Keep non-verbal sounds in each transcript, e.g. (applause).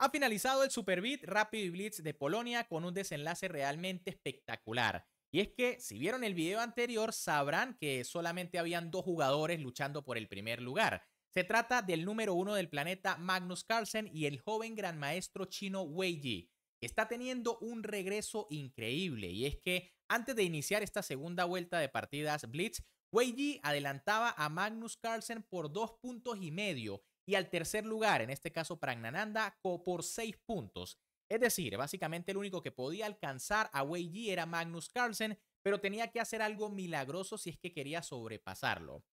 Ha finalizado el Superbit Rapid Blitz de Polonia con un desenlace realmente espectacular. Y es que si vieron el video anterior sabrán que solamente habían dos jugadores luchando por el primer lugar. Se trata del número uno del planeta Magnus Carlsen y el joven gran maestro chino Wei Ji. Está teniendo un regreso increíble y es que antes de iniciar esta segunda vuelta de partidas Blitz Weiji adelantaba a Magnus Carlsen por dos puntos y medio y al tercer lugar, en este caso Pragnananda, por seis puntos. Es decir, básicamente el único que podía alcanzar a Weiji era Magnus Carlsen, pero tenía que hacer algo milagroso si es que quería sobrepasarlo.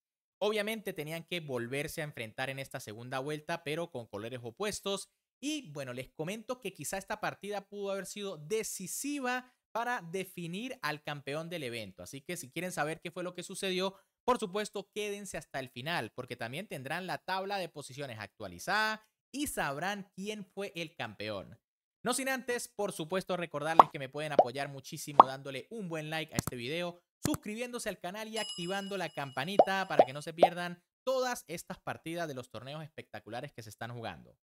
Obviamente tenían que volverse a enfrentar en esta segunda vuelta, pero con colores opuestos. Y bueno, les comento que quizá esta partida pudo haber sido decisiva para definir al campeón del evento. Así que si quieren saber qué fue lo que sucedió, por supuesto, quédense hasta el final, porque también tendrán la tabla de posiciones actualizada y sabrán quién fue el campeón. No sin antes, por supuesto, recordarles que me pueden apoyar muchísimo dándole un buen like a este video, suscribiéndose al canal y activando la campanita para que no se pierdan todas estas partidas de los torneos espectaculares que se están jugando.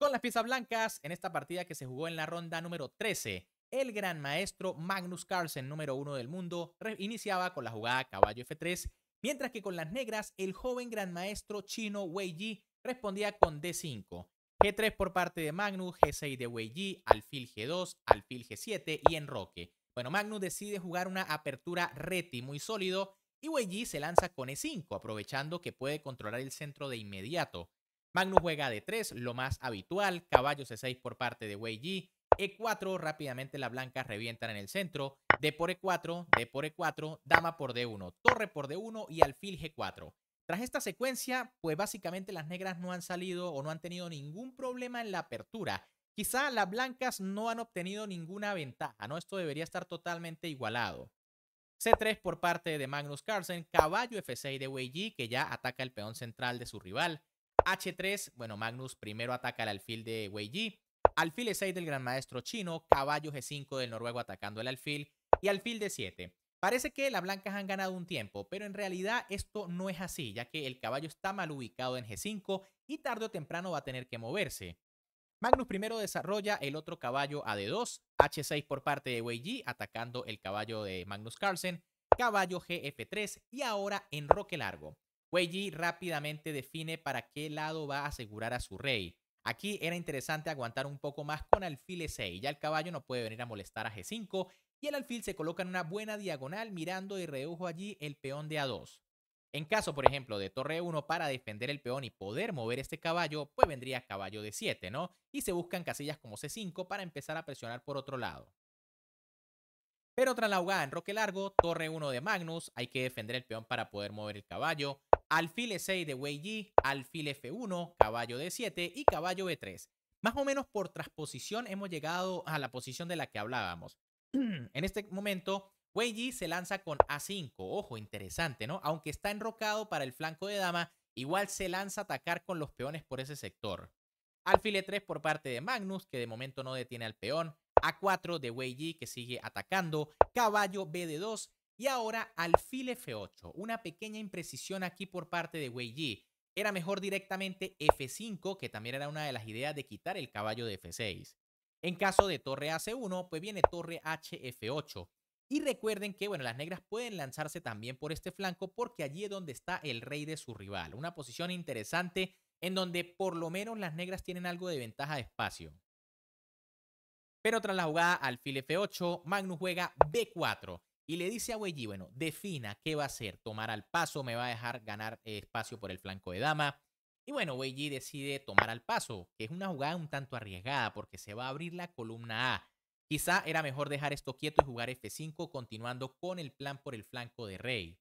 Con las piezas blancas, en esta partida que se jugó en la ronda número 13, el gran maestro Magnus Carlsen, número uno del mundo, iniciaba con la jugada caballo F3, mientras que con las negras el joven gran maestro chino Wei Yi respondía con D5. G3 por parte de Magnus, G6 de Wei Yi, alfil G2, alfil G7 y enroque. Bueno, Magnus decide jugar una apertura reti muy sólido y Wei Yi se lanza con E5, aprovechando que puede controlar el centro de inmediato. Magnus juega D3, lo más habitual, caballo C6 por parte de Wei Yi, e4, rápidamente las blancas revientan en el centro. D por E4, D por E4, dama por D1, torre por D1 y alfil G4. Tras esta secuencia, pues básicamente las negras no han salido o no han tenido ningún problema en la apertura. Quizá las blancas no han obtenido ninguna ventaja, ¿no? Esto debería estar totalmente igualado. C3 por parte de Magnus Carlsen, caballo F6 de Wei que ya ataca el peón central de su rival. H3, bueno, Magnus primero ataca el alfil de Wei alfil E6 del gran maestro chino, caballo G5 del noruego atacando el alfil y alfil D7. Parece que las blancas han ganado un tiempo, pero en realidad esto no es así, ya que el caballo está mal ubicado en G5 y tarde o temprano va a tener que moverse. Magnus primero desarrolla el otro caballo a D2, H6 por parte de Wei Yi atacando el caballo de Magnus Carlsen, caballo GF3 y ahora en roque largo. Wei Ji rápidamente define para qué lado va a asegurar a su rey. Aquí era interesante aguantar un poco más con alfil E6. Ya el caballo no puede venir a molestar a G5 y el alfil se coloca en una buena diagonal mirando y redujo allí el peón de A2. En caso, por ejemplo, de torre 1 para defender el peón y poder mover este caballo, pues vendría caballo de 7, ¿no? Y se buscan casillas como C5 para empezar a presionar por otro lado. Pero tras la jugada en roque largo, torre 1 de Magnus, hay que defender el peón para poder mover el caballo alfil E6 de Wei Yi, alfil F1, caballo D7 y caballo B3. Más o menos por transposición hemos llegado a la posición de la que hablábamos. (clears throat) en este momento, Wei Yi se lanza con A5, ojo, interesante, ¿no? Aunque está enrocado para el flanco de dama, igual se lanza a atacar con los peones por ese sector. Alfil E3 por parte de Magnus, que de momento no detiene al peón. A4 de Wei Yi, que sigue atacando. Caballo B de 2 y ahora alfil F8, una pequeña imprecisión aquí por parte de Wei Yi. Era mejor directamente F5, que también era una de las ideas de quitar el caballo de F6. En caso de torre AC1, pues viene torre HF8. Y recuerden que, bueno, las negras pueden lanzarse también por este flanco porque allí es donde está el rey de su rival. Una posición interesante en donde por lo menos las negras tienen algo de ventaja de espacio. Pero tras la jugada alfil F8, Magnus juega B4. Y le dice a Weiji, bueno, defina qué va a hacer. Tomar al paso, me va a dejar ganar espacio por el flanco de dama. Y bueno, Weiji decide tomar al paso, que es una jugada un tanto arriesgada porque se va a abrir la columna A. Quizá era mejor dejar esto quieto y jugar F5 continuando con el plan por el flanco de rey.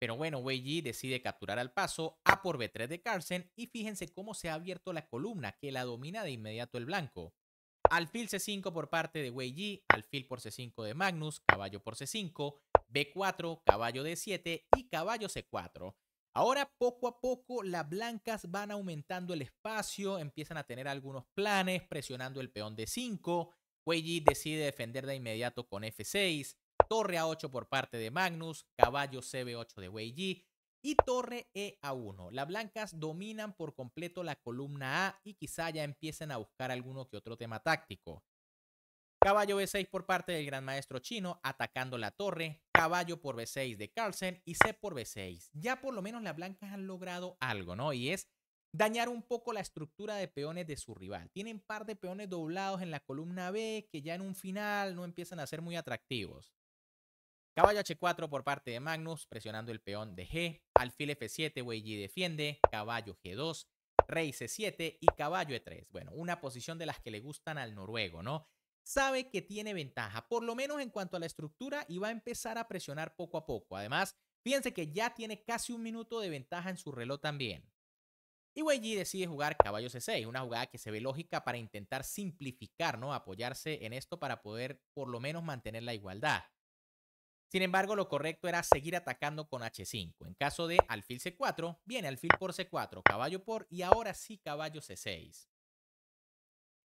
Pero bueno, Weiji decide capturar al paso A por B3 de Carlsen y fíjense cómo se ha abierto la columna que la domina de inmediato el blanco. Alfil C5 por parte de Wei Yi, alfil por C5 de Magnus, caballo por C5, B4, caballo D7 y caballo C4. Ahora poco a poco las blancas van aumentando el espacio, empiezan a tener algunos planes presionando el peón D5. Wei Yi decide defender de inmediato con F6, torre A8 por parte de Magnus, caballo CB8 de Wei Yi, y torre E a 1. Las blancas dominan por completo la columna A y quizá ya empiecen a buscar alguno que otro tema táctico. Caballo B6 por parte del gran maestro chino atacando la torre, caballo por B6 de Carlsen y C por B6. Ya por lo menos las blancas han logrado algo, ¿no? Y es dañar un poco la estructura de peones de su rival. Tienen par de peones doblados en la columna B que ya en un final no empiezan a ser muy atractivos. Caballo H4 por parte de Magnus, presionando el peón de G. Alfil F7, G defiende. Caballo G2, Rey C7 y caballo E3. Bueno, una posición de las que le gustan al noruego, ¿no? Sabe que tiene ventaja, por lo menos en cuanto a la estructura, y va a empezar a presionar poco a poco. Además, fíjense que ya tiene casi un minuto de ventaja en su reloj también. Y Weiji decide jugar caballo C6, una jugada que se ve lógica para intentar simplificar, ¿no? Apoyarse en esto para poder por lo menos mantener la igualdad. Sin embargo, lo correcto era seguir atacando con H5. En caso de alfil C4, viene alfil por C4, caballo por y ahora sí caballo C6.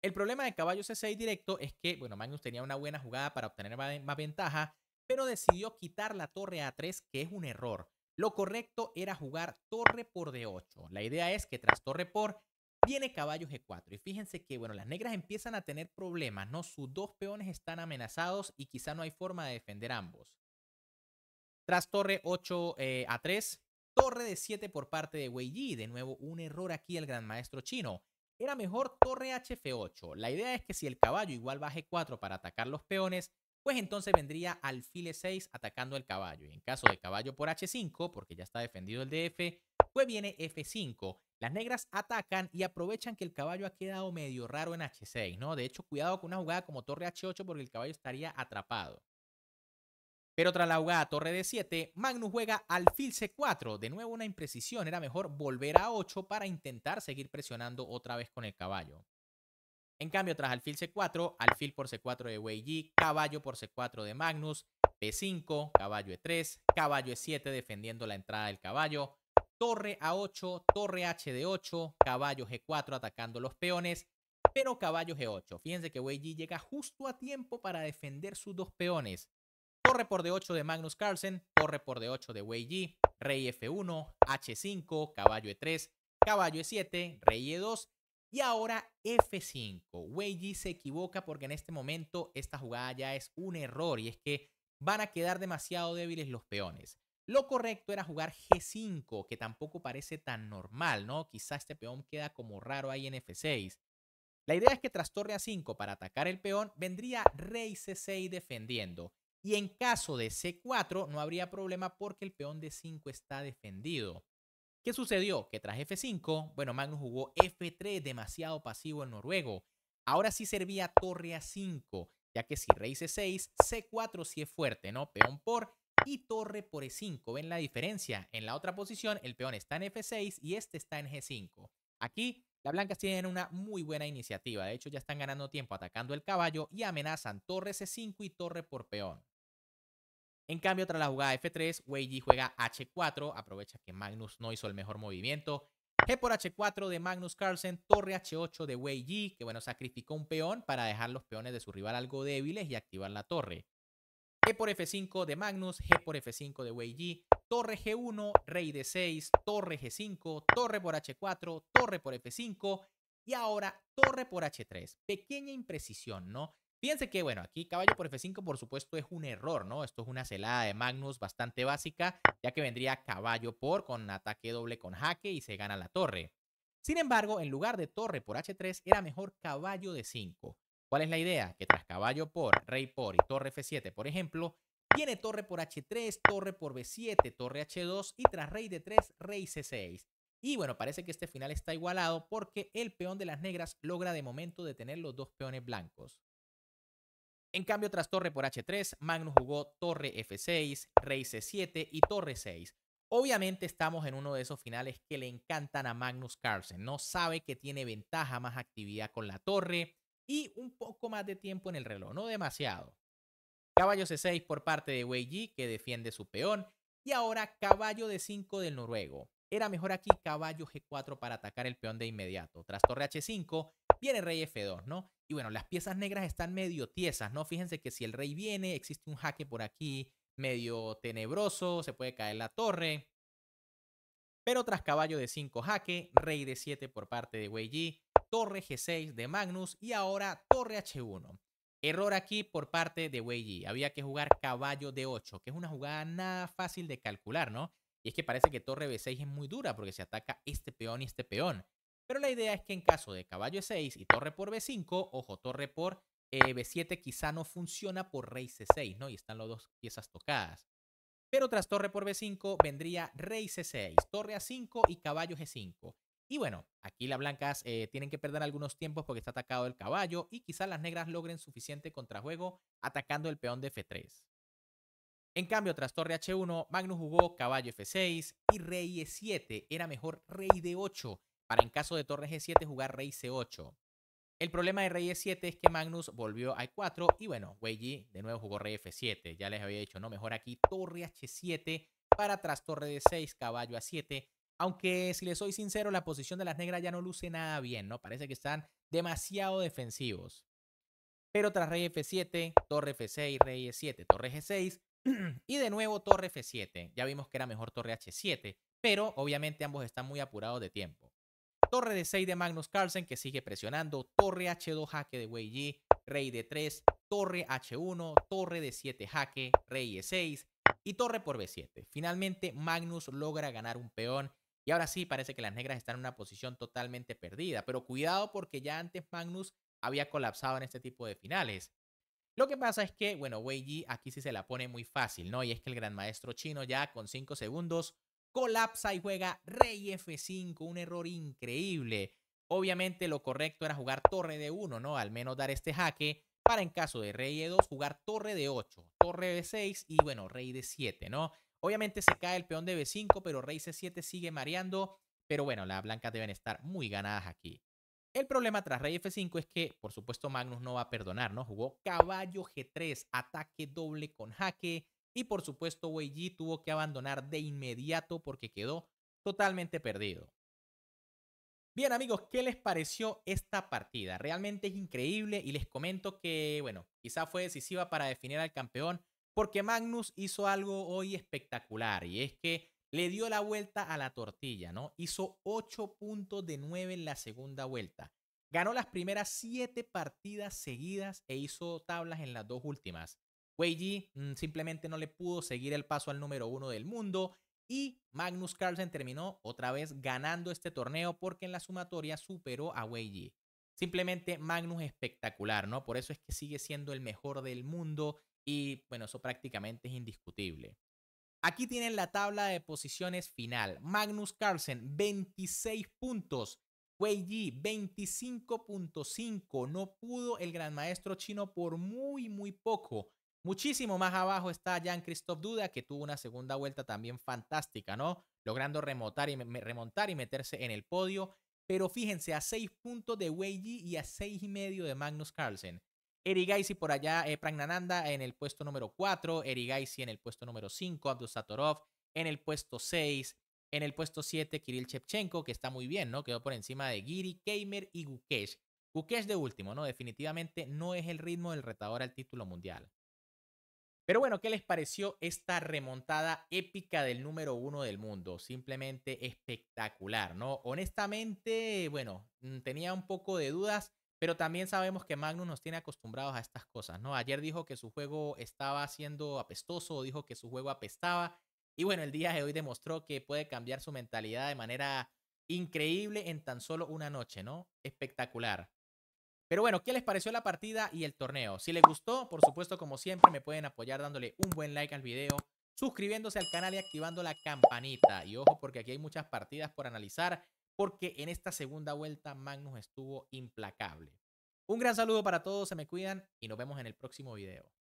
El problema de caballo C6 directo es que, bueno, Magnus tenía una buena jugada para obtener más ventaja, pero decidió quitar la torre A3, que es un error. Lo correcto era jugar torre por D8. La idea es que tras torre por viene caballo G4. Y fíjense que, bueno, las negras empiezan a tener problemas, ¿no? Sus dos peones están amenazados y quizá no hay forma de defender ambos. Tras torre 8 eh, a 3, torre de 7 por parte de Wei Yi. De nuevo, un error aquí el gran maestro chino. Era mejor torre hf8. La idea es que si el caballo igual baje 4 para atacar los peones, pues entonces vendría al file 6 atacando el caballo. Y en caso de caballo por h5, porque ya está defendido el df, pues viene f5. Las negras atacan y aprovechan que el caballo ha quedado medio raro en h6, ¿no? De hecho, cuidado con una jugada como torre h8 porque el caballo estaría atrapado. Pero tras la jugada torre de 7, Magnus juega alfil C4. De nuevo una imprecisión, era mejor volver a 8 para intentar seguir presionando otra vez con el caballo. En cambio, tras alfil C4, alfil por C4 de Wei Yi, caballo por C4 de Magnus, B5, caballo E3, caballo E7 defendiendo la entrada del caballo, torre A8, torre H de 8, caballo G4 atacando los peones, pero caballo G8. Fíjense que Wei Yi llega justo a tiempo para defender sus dos peones. Corre por D8 de Magnus Carlsen, corre por D8 de Wei Yi, Rey F1, H5, Caballo E3, Caballo E7, Rey E2 y ahora F5. Wei Yi se equivoca porque en este momento esta jugada ya es un error y es que van a quedar demasiado débiles los peones. Lo correcto era jugar G5, que tampoco parece tan normal, ¿no? Quizá este peón queda como raro ahí en F6. La idea es que tras torre a 5 para atacar el peón vendría rey C6 defendiendo. Y en caso de C4 no habría problema porque el peón de 5 está defendido. ¿Qué sucedió? Que tras F5, bueno, Magnus jugó F3, demasiado pasivo en noruego. Ahora sí servía torre a 5, ya que si rey C6, C4 sí es fuerte, ¿no? Peón por y torre por E5. ¿Ven la diferencia? En la otra posición, el peón está en F6 y este está en G5. Aquí, las blancas tienen una muy buena iniciativa. De hecho, ya están ganando tiempo atacando el caballo y amenazan torre C5 y torre por peón. En cambio, tras la jugada F3, Wei juega H4, aprovecha que Magnus no hizo el mejor movimiento. G por H4 de Magnus Carlsen, torre H8 de Wei que bueno, sacrificó un peón para dejar los peones de su rival algo débiles y activar la torre. G por F5 de Magnus, G por F5 de Wei torre G1, rey D6, torre G5, torre por H4, torre por F5 y ahora torre por H3. Pequeña imprecisión, ¿no? Fíjense que, bueno, aquí caballo por F5 por supuesto es un error, ¿no? Esto es una celada de Magnus bastante básica, ya que vendría caballo por con ataque doble con jaque y se gana la torre. Sin embargo, en lugar de torre por H3 era mejor caballo de 5. ¿Cuál es la idea? Que tras caballo por, rey por y torre F7, por ejemplo, tiene torre por H3, torre por B7, torre H2 y tras rey de 3, rey C6. Y bueno, parece que este final está igualado porque el peón de las negras logra de momento detener los dos peones blancos. En cambio, tras torre por H3, Magnus jugó torre F6, rey C7 y torre 6. Obviamente estamos en uno de esos finales que le encantan a Magnus Carlsen. No sabe que tiene ventaja, más actividad con la torre y un poco más de tiempo en el reloj, no demasiado. Caballo C6 por parte de Wei que defiende su peón. Y ahora caballo de 5 del noruego. Era mejor aquí caballo G4 para atacar el peón de inmediato. Tras torre H5, viene rey F2, ¿no? Y bueno, las piezas negras están medio tiesas, ¿no? Fíjense que si el rey viene, existe un jaque por aquí medio tenebroso, se puede caer la torre. Pero tras caballo de 5 jaque, rey de 7 por parte de Wei torre G6 de Magnus y ahora torre H1. Error aquí por parte de Wei Había que jugar caballo de 8, que es una jugada nada fácil de calcular, ¿no? Y es que parece que torre B6 es muy dura porque se ataca este peón y este peón. Pero la idea es que en caso de caballo E6 y torre por B5, ojo, torre por eh, B7 quizá no funciona por rey C6, ¿no? Y están las dos piezas tocadas. Pero tras torre por B5 vendría rey C6, torre A5 y caballo G5. Y bueno, aquí las blancas eh, tienen que perder algunos tiempos porque está atacado el caballo y quizás las negras logren suficiente contrajuego atacando el peón de F3. En cambio, tras torre H1, Magnus jugó caballo F6 y rey E7. Era mejor rey D8 para en caso de torre G7 jugar rey C8. El problema de rey E7 es que Magnus volvió a E4 y bueno, Weiji de nuevo jugó rey F7. Ya les había dicho, no, mejor aquí torre H7 para tras torre D6, caballo A7. Aunque si les soy sincero, la posición de las negras ya no luce nada bien, ¿no? Parece que están demasiado defensivos. Pero tras rey F7, torre F6, rey E7, torre G6 (clears throat) y de nuevo torre F7. Ya vimos que era mejor torre H7, pero obviamente ambos están muy apurados de tiempo. Torre de 6 de Magnus Carlsen, que sigue presionando. Torre H2 jaque de Wei Yi, rey de 3. Torre H1, torre de 7 jaque, rey E6 y torre por B7. Finalmente, Magnus logra ganar un peón. Y ahora sí, parece que las negras están en una posición totalmente perdida. Pero cuidado porque ya antes Magnus había colapsado en este tipo de finales. Lo que pasa es que, bueno, Wei Yi aquí sí se la pone muy fácil, ¿no? Y es que el gran maestro chino ya con 5 segundos colapsa y juega rey F5, un error increíble. Obviamente lo correcto era jugar torre de 1, ¿no? Al menos dar este jaque para en caso de rey E2 jugar torre de 8, torre B6 y bueno, rey de 7, ¿no? Obviamente se cae el peón de B5, pero rey C7 sigue mareando, pero bueno, las blancas deben estar muy ganadas aquí. El problema tras rey F5 es que, por supuesto, Magnus no va a perdonar, ¿no? Jugó caballo G3, ataque doble con jaque, y por supuesto, Wei tuvo que abandonar de inmediato porque quedó totalmente perdido. Bien amigos, ¿qué les pareció esta partida? Realmente es increíble y les comento que, bueno, quizá fue decisiva para definir al campeón porque Magnus hizo algo hoy espectacular y es que le dio la vuelta a la tortilla, ¿no? Hizo 8 puntos de 9 en la segunda vuelta. Ganó las primeras 7 partidas seguidas e hizo tablas en las dos últimas. Wei Ji mm, simplemente no le pudo seguir el paso al número uno del mundo y Magnus Carlsen terminó otra vez ganando este torneo porque en la sumatoria superó a Wei Ji. Simplemente Magnus espectacular, ¿no? Por eso es que sigue siendo el mejor del mundo y bueno, eso prácticamente es indiscutible. Aquí tienen la tabla de posiciones final. Magnus Carlsen 26 puntos, Wei Ji 25.5, no pudo el gran maestro chino por muy muy poco. Muchísimo más abajo está Jan-Christophe Duda, que tuvo una segunda vuelta también fantástica, ¿no? Logrando remontar y, remontar y meterse en el podio. Pero fíjense, a seis puntos de Weiji y a seis y medio de Magnus Carlsen. Erigaisi por allá, eh, Pragnananda en el puesto número 4, Erigaisi en el puesto número 5, Abdul Satorov en el puesto seis, en el puesto siete Kirill Chepchenko que está muy bien, ¿no? Quedó por encima de Giri, Keimer y Gukesh. Gukesh de último, ¿no? Definitivamente no es el ritmo del retador al título mundial. Pero bueno, ¿qué les pareció esta remontada épica del número uno del mundo? Simplemente espectacular, ¿no? Honestamente, bueno, mm, tenía un poco de dudas, pero también sabemos que Magnus nos tiene acostumbrados a estas cosas, ¿no? Ayer dijo que su juego estaba siendo apestoso, dijo que su juego apestaba, y bueno, el día de hoy demostró que puede cambiar su mentalidad de manera increíble en tan solo una noche, ¿no? Espectacular. Pero bueno, ¿qué les pareció la partida y el torneo? Si les gustó, por supuesto, como siempre, me pueden apoyar dándole un buen like al video, suscribiéndose al canal y activando la campanita. Y ojo, porque aquí hay muchas partidas por analizar, porque en esta segunda vuelta Magnus estuvo implacable. Un gran saludo para todos, se me cuidan y nos vemos en el próximo video.